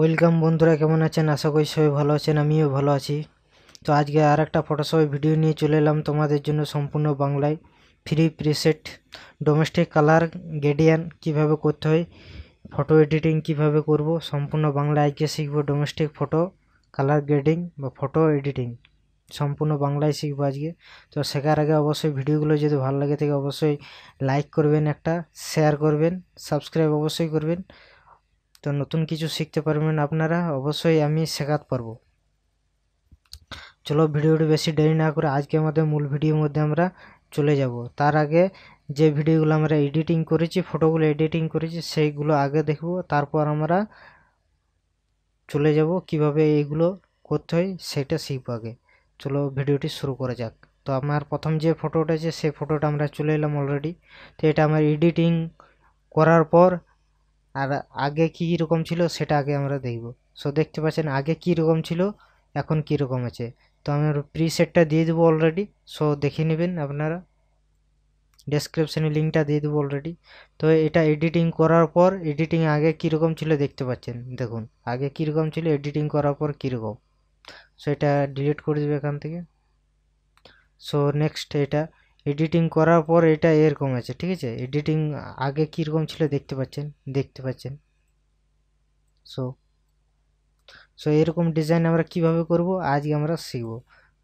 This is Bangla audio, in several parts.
ওয়েলকাম বন্ধুরা কেমন আছেন আশা করি সবাই ভালো আছেন আমিও ভালো আছি তো আজকে আর একটা ফটোশপ ভিডিও নিয়ে চলে এলাম তোমাদের জন্য সম্পূর্ণ বাংলায় free preset domestic colour grading কিভাবে করতে হয় ফটো এডিটিং কিভাবে করব সম্পূর্ণ বাংলা আজকে শিখব ডোমেস্টিক ফটো কালার গ্রেডিং বা ফটো এডিটিং সম্পূর্ণ বাংলায় শিখবো আজকে তো শেখার আগে অবশ্যই ভিডিওগুলো যদি ভালো লাগে থেকে অবশ্যই লাইক করবেন একটা শেয়ার করবেন সাবস্ক্রাইব অবশ্যই করবেন তো নতুন কিছু শিখতে পারবেন আপনারা অবশ্যই আমি শেখাতে পারবো চলো ভিডিওটি বেশি দেরি না করে আজকে আমাদের মূল ভিডিওর মধ্যে আমরা চলে যাব তার আগে যে ভিডিওগুলো আমরা এডিটিং করেছি ফটোগুলো এডিটিং করেছি সেইগুলো আগে দেখব তারপর আমরা চলে যাব কিভাবে এইগুলো করতে হয় সেটা শিখব আগে চলো ভিডিওটি শুরু করা যাক তো আমার প্রথম যে ফটোটা আছে সেই ফটোটা আমরা চলে এলাম অলরেডি তো এটা আমার এডিটিং করার পর আর আগে কী রকম ছিল সেটা আগে আমরা দেখব সো দেখতে পাচ্ছেন আগে কী রকম ছিল এখন কী রকম আছে তো আমি প্রিসেটটা দিয়ে দেবো অলরেডি সো দেখে নেবেন আপনারা ডেসক্রিপশানে লিঙ্কটা দিয়ে দেবো অলরেডি তো এটা এডিটিং করার পর এডিটিং আগে কীরকম ছিল দেখতে পাচ্ছেন দেখুন আগে কীরকম ছিল এডিটিং করার পর কীরকম সো এটা ডিলিট করে দেবে এখান থেকে সো নেক্সট এটা এডিটিং করার পর এটা এরকম আছে ঠিক আছে এডিটিং আগে কীরকম ছিল দেখতে পাচ্ছেন দেখতে পাচ্ছেন সো সো এরকম ডিজাইন আমরা কিভাবে করব আজকে আমরা শিখব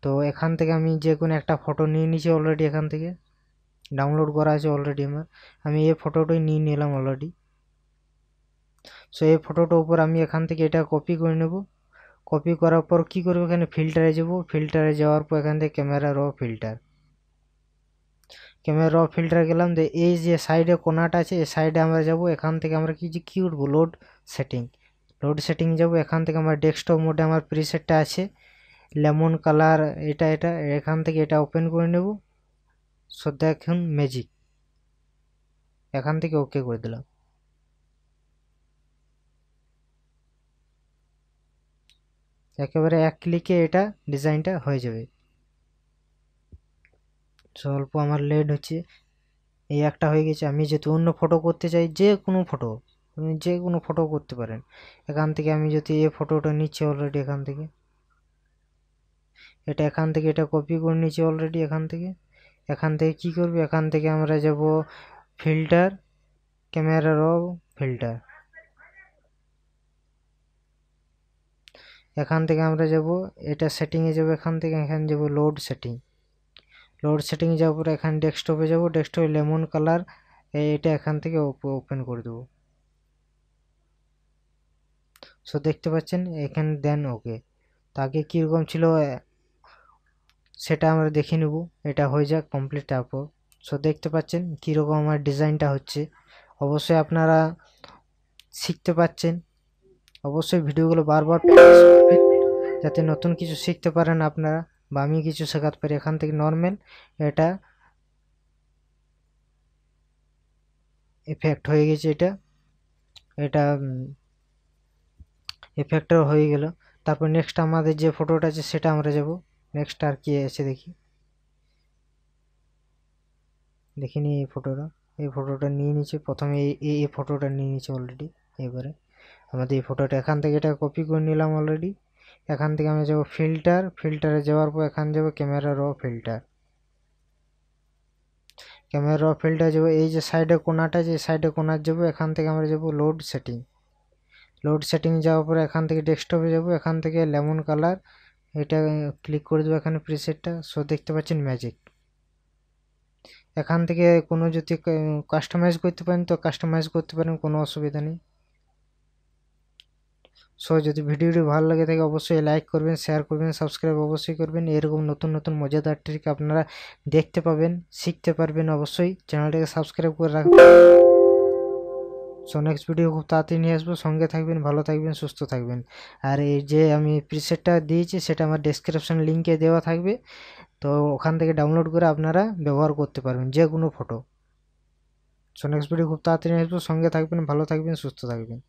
তো এখান থেকে আমি যে কোনো একটা ফটো নিয়ে নিয়েছি অলরেডি এখান থেকে ডাউনলোড করা আছে অলরেডি আমার আমি এই ফটোটাই নিয়ে নিলাম অলরেডি সো এই ফটোটার উপর আমি এখান থেকে এটা কপি করে নেব কপি করার পর কি করব এখানে ফিল্টারে যাব ফিল্টারে যাওয়ার পর এখান থেকে ক্যামেরা র ফিল্টার ক্যামেরা ফিল্টার গেলাম যে এই যে সাইডে কোনাটা আছে এই সাইডে আমরা যাব এখান থেকে আমরা কি যে কি উঠবো লোড সেটিং লোড সেটিং যাব এখান থেকে আমার ডেস্কটপ মোডে আমার প্রিসেটটা আছে লেমন কালার এটা এটা এখান থেকে এটা ওপেন করে নেব সো দেখুন ম্যাজিক এখান থেকে ওকে করে দিলাম একেবারে এক ক্লিকে এটা ডিজাইনটা হয়ে যাবে স্বল্প আমার লেট হচ্ছে এই একটা হয়ে গেছে আমি যেহেতু অন্য ফটো করতে চাই যে কোনো ফটো আপনি যে কোনো ফটো করতে পারেন এখান থেকে আমি যদি এই ফটোটা নিচ্ছি অলরেডি এখান থেকে এটা এখান থেকে এটা কপি করে নিচ্ছি অলরেডি এখান থেকে এখান থেকে কি করবে এখান থেকে আমরা যাব ফিল্টার ক্যামেরার র ফিল্টার এখান থেকে আমরা যাব এটা সেটিংয়ে যাব এখান থেকে এখানে যাব লোড সেটিং লোড সেটিং যাওয়ার পরে এখানে ডেস্কটপে যাব ডেস্কটপে লেমন কালার এটা এখান থেকে ওপেন করে দেবো সো দেখতে পাচ্ছেন এখানে দেন ওকে তাকে কীরকম ছিল সেটা আমরা দেখে নেব এটা হয়ে যাক কমপ্লিট তারপর সো দেখতে পাচ্ছেন কীরকম আমার ডিজাইনটা হচ্ছে অবশ্যই আপনারা শিখতে পাচ্ছেন অবশ্যই ভিডিওগুলো বারবার যাতে নতুন কিছু শিখতে পারেন আপনারা বা আমি কিছু শেখাতে পারি এখান থেকে নর্মাল এটা এফেক্ট হয়ে গেছে এটা এটা এফেক্টও হয়ে গেল তারপর নেক্সট আমাদের যে ফটোটা আছে সেটা আমরা যাব নেক্সট আর কি আছে দেখি দেখিনি এই ফটোটা এই ফটোটা নিয়ে নিচ্ছে প্রথমে এই এই ফটোটা নিয়ে নিচ্ছে অলরেডি এবারে আমাদের এই ফটোটা এখান থেকে এটা কপি করে নিলাম অলরেডি এখান থেকে আমি যাব ফিল্টার ফিল্টারে যাওয়ার পর এখান যাব ক্যামেরা র ফিল্টার ক্যামেরা র ফিল্টার যাব এই যে সাইডে কোনাটা যে সাইডে কোনার যাব এখান থেকে আমরা যাব লোড সেটিং লোড সেটিং যাওয়ার পরে এখান থেকে ডেস্কটপে যাব এখান থেকে লেমন কালার এটা ক্লিক করে দেবো এখানে প্রিসেটটা সো দেখতে পাচ্ছেন ম্যাজিক এখান থেকে কোনো যদি কাস্টমাইজ করতে পারেন তো কাস্টমাইজ করতে পারেন কোনো অসুবিধা নেই সো যদি ভিডিওটি ভালো লাগে থাকে অবশ্যই লাইক করবেন শেয়ার করবেন সাবস্ক্রাইব অবশ্যই করবেন এরকম নতুন নতুন মজাদার ট্রিক আপনারা দেখতে পাবেন শিখতে পারবেন অবশ্যই চ্যানেলটাকে সাবস্ক্রাইব করে রাখবেন সো নেক্সট ভিডিও খুব তাড়াতাড়ি নিয়ে আসবো সঙ্গে থাকবেন ভালো থাকবেন সুস্থ থাকবেন আর এই যে আমি প্রিসেটটা দিয়েছি সেটা আমার ডেসক্রিপশন লিঙ্কে দেওয়া থাকবে তো ওখান থেকে ডাউনলোড করে আপনারা ব্যবহার করতে পারবেন যে কোনো ফটো সো নেক্সট ভিডিও খুব তাড়াতাড়ি নিয়ে আসবো সঙ্গে থাকবেন ভালো থাকবেন সুস্থ থাকবেন